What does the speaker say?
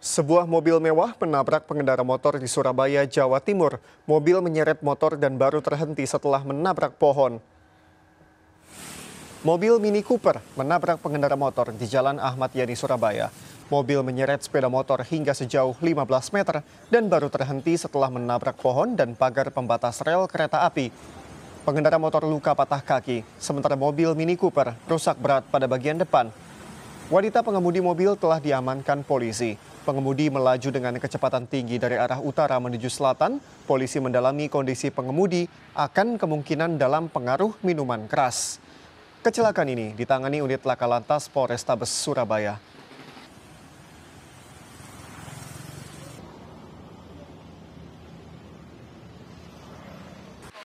Sebuah mobil mewah menabrak pengendara motor di Surabaya, Jawa Timur. Mobil menyeret motor dan baru terhenti setelah menabrak pohon. Mobil Mini Cooper menabrak pengendara motor di Jalan Ahmad Yani, Surabaya. Mobil menyeret sepeda motor hingga sejauh 15 meter dan baru terhenti setelah menabrak pohon dan pagar pembatas rel kereta api. Pengendara motor luka patah kaki, sementara mobil Mini Cooper rusak berat pada bagian depan Wanita pengemudi mobil telah diamankan polisi. Pengemudi melaju dengan kecepatan tinggi dari arah utara menuju selatan. Polisi mendalami kondisi pengemudi akan kemungkinan dalam pengaruh minuman keras. Kecelakaan ini ditangani unit laka lantas Polrestabes Surabaya.